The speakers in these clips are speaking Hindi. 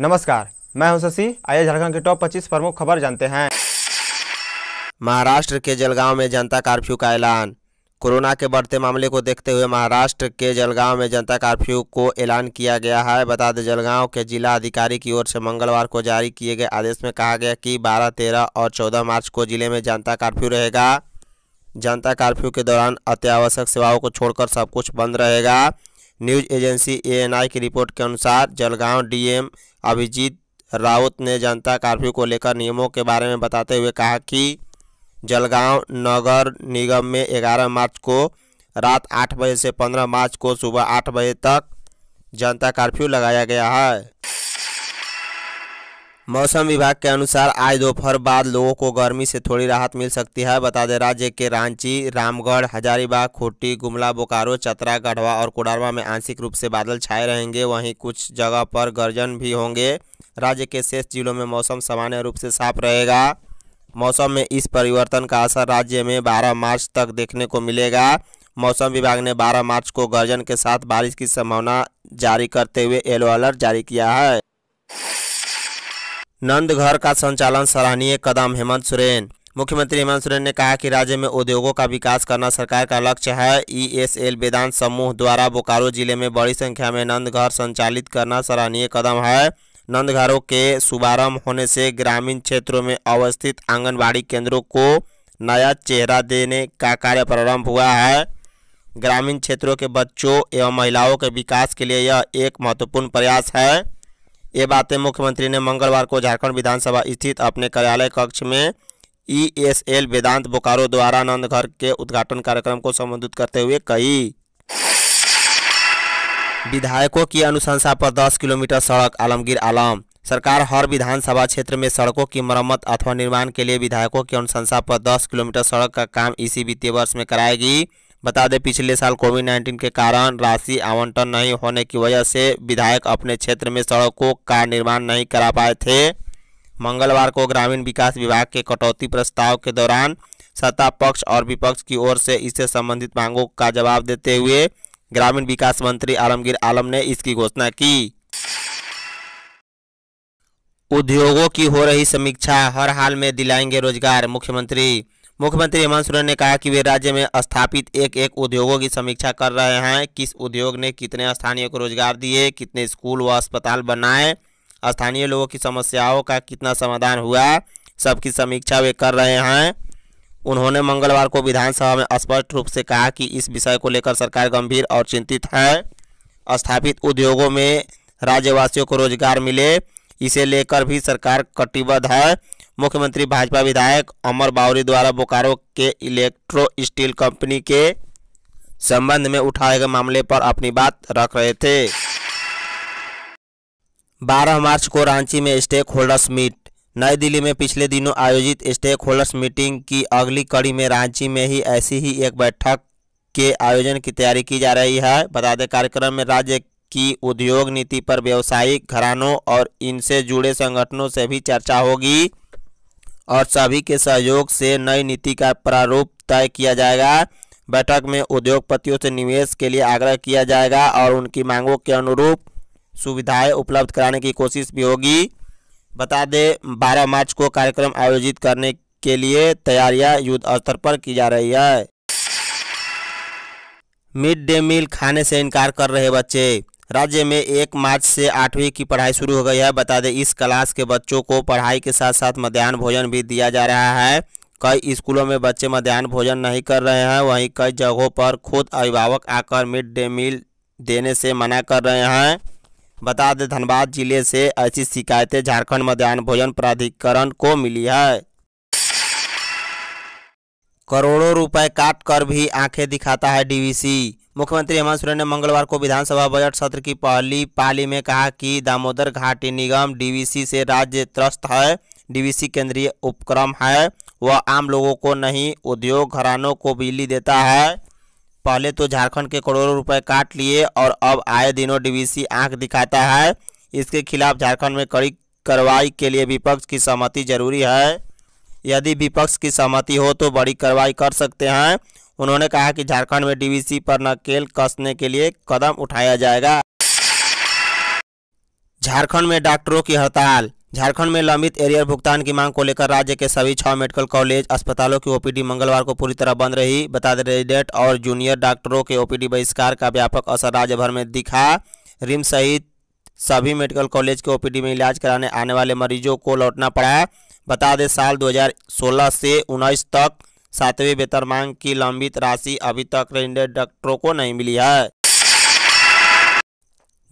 नमस्कार मैं हूं शशि आइए झारखंड के टॉप 25 प्रमुख खबर जानते हैं महाराष्ट्र के जलगांव में जनता कर्फ्यू का ऐलान कोरोना के बढ़ते मामले को देखते हुए महाराष्ट्र के जलगांव में जनता कर्फ्यू को ऐलान किया गया है बता दें जलगांव के जिला अधिकारी की ओर से मंगलवार को जारी किए गए आदेश में कहा गया कि 12, 13 और 14 मार्च को जिले में जनता कर्फ्यू रहेगा जनता कर्फ्यू के दौरान अत्यावश्यक सेवाओं को छोड़कर सब कुछ बंद रहेगा न्यूज एजेंसी एएनआई की रिपोर्ट के अनुसार जलगांव डीएम अभिजीत राउत ने जनता कर्फ्यू को लेकर नियमों के बारे में बताते हुए कहा कि जलगांव नगर निगम में 11 मार्च को रात 8 बजे से 15 मार्च को सुबह 8 बजे तक जनता कर्फ्यू लगाया गया है मौसम विभाग के अनुसार आज दोपहर बाद लोगों को गर्मी से थोड़ी राहत मिल सकती है बता दें राज्य के रांची रामगढ़ हजारीबाग खूटी गुमला बोकारो चतरा गढ़वा और कोडरमा में आंशिक रूप से बादल छाए रहेंगे वहीं कुछ जगह पर गर्जन भी होंगे राज्य के शेष जिलों में मौसम सामान्य रूप से साफ रहेगा मौसम में इस परिवर्तन का असर राज्य में बारह मार्च तक देखने को मिलेगा मौसम विभाग ने बारह मार्च को गर्जन के साथ बारिश की संभावना जारी करते हुए येलो अलर्ट जारी किया है नंदघर का संचालन सराहनीय कदम हेमंत सोरेन मुख्यमंत्री हेमंत सोरेन ने कहा कि राज्य में उद्योगों का विकास करना सरकार का लक्ष्य है ईएसएल वेदांत समूह द्वारा बोकारो जिले में बड़ी संख्या में नंदघर संचालित करना सराहनीय कदम है नंदघरों के शुभारंभ होने से ग्रामीण क्षेत्रों में अवस्थित आंगनबाड़ी केंद्रों को नया चेहरा देने का कार्य प्रारंभ हुआ है ग्रामीण क्षेत्रों के बच्चों एवं महिलाओं के विकास के लिए यह एक महत्वपूर्ण प्रयास है ये बातें मुख्यमंत्री ने मंगलवार को झारखंड विधानसभा स्थित अपने कार्यालय कक्ष में E S L Vedanta Bokaro द्वारा आनंद घर के उद्घाटन कार्यक्रम को संबोधित करते हुए कही विधायकों की अनुशंसा पर 10 किलोमीटर सड़क आलमगीर आलम सरकार हर विधानसभा क्षेत्र में सड़कों की मरम्मत अथवा निर्माण के लिए विधायकों की अनुशंसा पर 10 किलोमीटर सड़क का काम इसी वित्तीय वर्ष में कराएगी बता दें पिछले साल कोविड नाइन्टीन के कारण राशि आवंटन नहीं होने की वजह से विधायक अपने क्षेत्र में सड़कों का निर्माण नहीं करा पाए थे मंगलवार को ग्रामीण विकास विभाग के कटौती प्रस्ताव के दौरान सत्ता पक्ष और विपक्ष की ओर से इससे संबंधित मांगों का जवाब देते हुए ग्रामीण विकास मंत्री आलमगीर आलम ने इसकी घोषणा की उद्योगों की हो रही समीक्षा हर हाल में दिलाएंगे रोजगार मुख्यमंत्री मुख्यमंत्री हेमंत सोरेन ने कहा कि वे राज्य में स्थापित एक एक उद्योगों की समीक्षा कर रहे हैं किस उद्योग ने कितने स्थानीय को रोजगार दिए कितने स्कूल व अस्पताल बनाए स्थानीय लोगों की समस्याओं का कितना समाधान हुआ सबकी समीक्षा वे कर रहे हैं उन्होंने मंगलवार को विधानसभा में स्पष्ट रूप से कहा कि इस विषय को लेकर सरकार गंभीर और चिंतित है स्थापित उद्योगों में राज्यवासियों को रोजगार मिले इसे लेकर भी सरकार कटिबद्ध है मुख्यमंत्री भाजपा विधायक अमर बावरी द्वारा बोकारो के इलेक्ट्रो स्टील कंपनी के संबंध में उठाए गए मामले पर अपनी बात रख रहे थे 12 मार्च को रांची में स्टेक होल्डर्स मीट नई दिल्ली में पिछले दिनों आयोजित स्टेक होल्डर्स मीटिंग की अगली कड़ी में रांची में ही ऐसी ही एक बैठक के आयोजन की तैयारी की जा रही है बता दें कार्यक्रम में राज्य की उद्योग नीति पर व्यावसायिक घरानों और इनसे जुड़े संगठनों से भी चर्चा होगी और सभी के सहयोग से नई नीति का प्रारूप तय किया जाएगा बैठक में उद्योगपतियों से निवेश के लिए आग्रह किया जाएगा और उनकी मांगों के अनुरूप सुविधाएं उपलब्ध कराने की कोशिश भी होगी बता दें बारह मार्च को कार्यक्रम आयोजित करने के लिए तैयारियां युद्ध स्तर पर की जा रही है मिड डे मील खाने से इनकार कर रहे बच्चे राज्य में एक मार्च से आठवीं की पढ़ाई शुरू हो गई है बता दें इस क्लास के बच्चों को पढ़ाई के साथ साथ मध्यान्ह भोजन भी दिया जा रहा है कई स्कूलों में बच्चे मध्यान्ह भोजन नहीं कर रहे हैं वहीं कई जगहों पर खुद अभिभावक आकर मिड डे मील देने से मना कर रहे हैं बता दें धनबाद जिले से ऐसी शिकायतें झारखंड मध्यान्ह भोजन प्राधिकरण को मिली है करोड़ों रुपए काट कर भी आंखें दिखाता है डीवीसी मुख्यमंत्री हेमंत सोरेन ने मंगलवार को विधानसभा बजट सत्र की पहली पाली में कहा कि दामोदर घाटी निगम डीवीसी से राज्य त्रस्त है डीवीसी केंद्रीय उपक्रम है वह आम लोगों को नहीं उद्योग घरानों को बिजली देता है पहले तो झारखंड के करोड़ों रुपए काट लिए और अब आए दिनों डीवीसी आंख दिखाता है इसके खिलाफ झारखंड में कड़ी कार्रवाई के लिए विपक्ष की सहमति जरूरी है यदि विपक्ष की सहमति हो तो बड़ी कार्रवाई कर सकते हैं उन्होंने कहा कि झारखंड में डीवीसी पर नकेल कसने के लिए कदम उठाया जाएगा झारखंड में डॉक्टरों की हड़ताल झारखंड में लंबित एरियर भुगतान की मांग को लेकर राज्य के सभी छह मेडिकल कॉलेज अस्पतालों की ओपीडी मंगलवार को पूरी तरह बंद रही बता दें रेजिडेंट और जूनियर डॉक्टरों के ओपीडी बहिष्कार का व्यापक असर राज्य भर में दिखा रिम्स सहित सभी मेडिकल कॉलेज के ओपीडी में इलाज कराने आने वाले मरीजों को लौटना पड़ा बता दें साल 2016 से उन्नीस तक सातवें मांग की लंबित राशि अभी तक रेंडेड डॉक्टरों को नहीं मिली है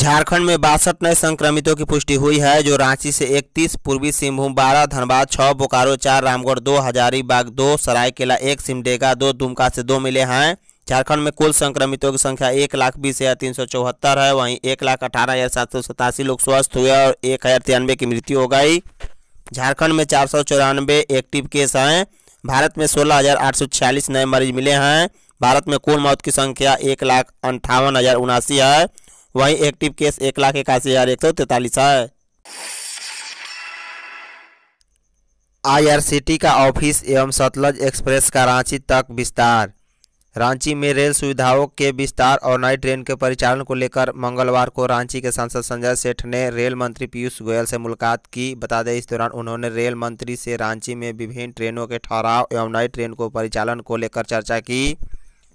झारखंड में बासठ नए संक्रमितों की पुष्टि हुई है जो रांची से 31, पूर्वी सिंहभूम 12, धनबाद 6, बोकारो 4, रामगढ़ 2, हजारीबाग 2, सरायकेला 1, सिमडेगा 2, दुमका से 2 मिले हैं झारखंड में कुल संक्रमितों की संख्या एक लाख बीस हज़ार तीन सौ चौहत्तर है वहीं एक लाख अठारह हज़ार सात सौ सतासी लोग स्वस्थ हुए और एक हज़ार तिरानवे की मृत्यु हो गई झारखंड में चार सौ चौरानवे एक्टिव केस हैं भारत में सोलह नए मरीज मिले हैं भारत में कुल मौत की संख्या एक लाख अंठावन हज़ार उनासी है वहीं एक्टिव केस एक लाख इक्यासी हज़ार एक सौ तैंतालीस है आईआरसीटी का ऑफिस एवं सतलज एक्सप्रेस का रांची तक विस्तार रांची में रेल सुविधाओं के विस्तार और नई ट्रेन के परिचालन को लेकर मंगलवार को रांची के सांसद संजय सेठ ने रेल मंत्री पीयूष गोयल से मुलाकात की बता दें इस दौरान उन्होंने रेल मंत्री से रांची में विभिन्न ट्रेनों के ठहराव एवं नई ट्रेन को परिचालन को लेकर चर्चा की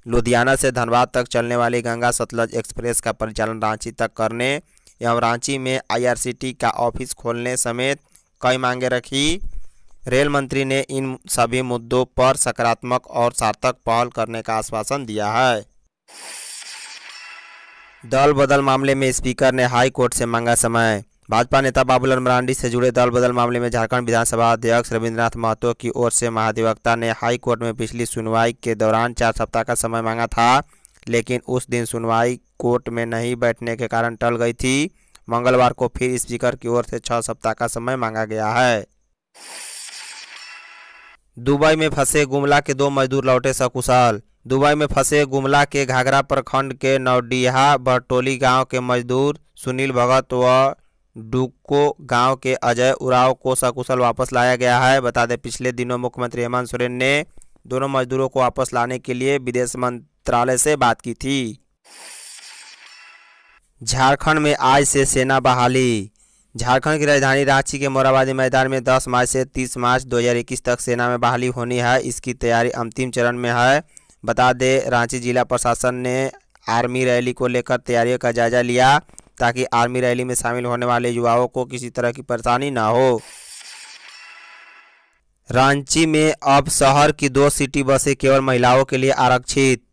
लुधियाना से धनबाद तक चलने वाली गंगा सतलज एक्सप्रेस का परिचालन रांची तक करने एवं रांची में आई का ऑफिस खोलने समेत कई मांगे रखी रेल मंत्री ने इन सभी मुद्दों पर सकारात्मक और सार्थक पहल करने का आश्वासन दिया है दल बदल मामले में स्पीकर ने हाई कोर्ट से मांगा समय भाजपा नेता बाबूलाल मरांडी से जुड़े दल बदल मामले में झारखंड विधानसभा अध्यक्ष रविन्द्रनाथ महतो की ओर से महाधिवक्ता ने हाई कोर्ट में पिछली सुनवाई के दौरान चार सप्ताह का समय मांगा था लेकिन उस दिन सुनवाई कोर्ट में नहीं बैठने के कारण टल गई थी मंगलवार को फिर स्पीकर की ओर से छः सप्ताह का समय मांगा गया है दुबई में फंसे गुमला के दो मजदूर लौटे सकुशल दुबई में फंसे गुमला के घाघरा प्रखंड के नवडीहा बरटोली गांव के मजदूर सुनील भगत व डुक्को गांव के अजय उराव को सकुशल वापस लाया गया है बता दें पिछले दिनों मुख्यमंत्री हेमंत सोरेन ने दोनों मजदूरों को वापस लाने के लिए विदेश मंत्रालय से बात की थी झारखंड में आज से सेना बहाली झारखंड की राजधानी रांची के मोराबादी मैदान में 10 मार्च से 30 मार्च 2021 तक सेना में बहाली होनी है इसकी तैयारी अंतिम चरण में है बता दें रांची जिला प्रशासन ने आर्मी रैली को लेकर तैयारियों का जायजा लिया ताकि आर्मी रैली में शामिल होने वाले युवाओं को किसी तरह की परेशानी ना हो रांची में अब शहर की दो सिटी बसें केवल महिलाओं के लिए आरक्षित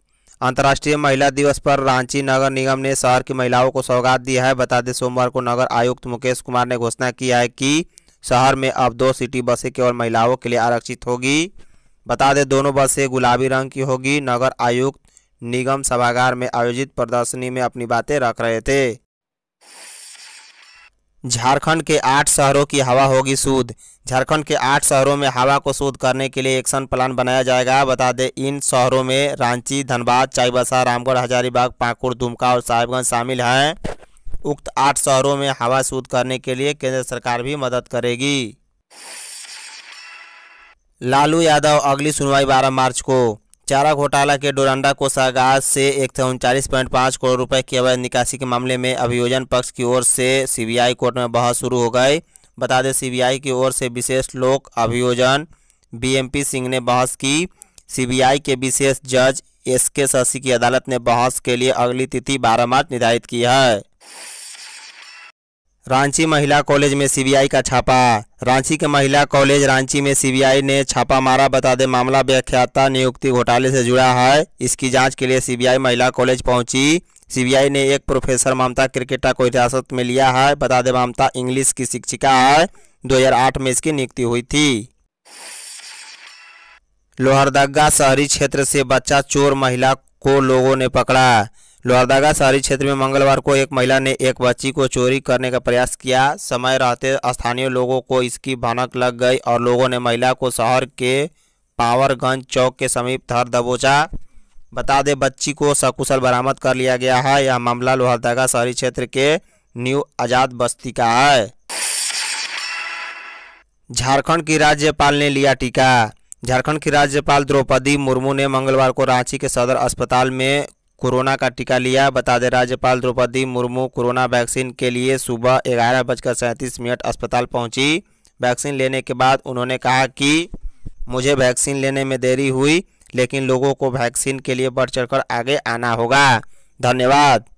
अंतर्राष्ट्रीय महिला दिवस पर रांची नगर निगम ने शहर की महिलाओं को सौगात दिया है बता दें सोमवार को नगर आयुक्त मुकेश कुमार ने घोषणा किया है कि शहर में अब दो सिटी बसें केवल महिलाओं के लिए आरक्षित होगी बता दें दोनों बसें गुलाबी रंग की होगी नगर आयुक्त निगम सभागार में आयोजित प्रदर्शनी में अपनी बातें रख रहे थे झारखंड के आठ शहरों की हवा होगी शुद्ध झारखंड के आठ शहरों में हवा को शुद्ध करने के लिए एक्शन प्लान बनाया जाएगा बता दें इन शहरों में रांची धनबाद चाईबासा रामगढ़ हजारीबाग पाकुड़ दुमका और साहिबगंज शामिल हैं उक्त आठ शहरों में हवा शुद्ध करने के लिए केंद्र सरकार भी मदद करेगी लालू यादव अगली सुनवाई बारह मार्च को चारा घोटाला के डोरांडा को सागाज से एक करोड़ रुपए की अवैध निकासी के मामले में अभियोजन पक्ष की ओर से सीबीआई कोर्ट में बहस शुरू हो गई बता दें सीबीआई की ओर से विशेष लोक अभियोजन बीएमपी सिंह ने बहस की सीबीआई के विशेष जज एस के शशि की अदालत ने बहस के लिए अगली तिथि बारह मार्च निर्धारित की है रांची महिला कॉलेज में सीबीआई का छापा रांची के महिला कॉलेज रांची में सीबीआई ने छापा मारा बता दे मामला व्याख्याता नियुक्ति घोटाले से जुड़ा है इसकी जांच के लिए सीबीआई महिला कॉलेज पहुंची सीबीआई ने एक प्रोफेसर ममता क्रिकेटर को हिरासत में लिया है बता दे ममता इंग्लिश की शिक्षिका है दो में इसकी नियुक्ति हुई थी लोहरदगा शहरी क्षेत्र से बच्चा चोर महिला को लोगों ने पकड़ा लोहरदागा शहरी क्षेत्र में मंगलवार को एक महिला ने एक बच्ची को चोरी करने का प्रयास किया समय रहते स्थानीय लोगों को इसकी भनक लग गई और लोगों ने महिला को शहर के पावरगंज चौक के समीप धर दबोचा बता दें बच्ची को सकुशल बरामद कर लिया गया है यह मामला लोहरदागा शहरी क्षेत्र के न्यू आज़ाद बस्ती का है झारखंड की राज्यपाल ने लिया टीका झारखंड की राज्यपाल द्रौपदी मुर्मू ने मंगलवार को रांची के सदर अस्पताल में कोरोना का टीका लिया बता दें राज्यपाल द्रौपदी मुर्मू कोरोना वैक्सीन के लिए सुबह ग्यारह बजकर सैंतीस मिनट अस्पताल पहुंची वैक्सीन लेने के बाद उन्होंने कहा कि मुझे वैक्सीन लेने में देरी हुई लेकिन लोगों को वैक्सीन के लिए बढ़ चढ़ आगे आना होगा धन्यवाद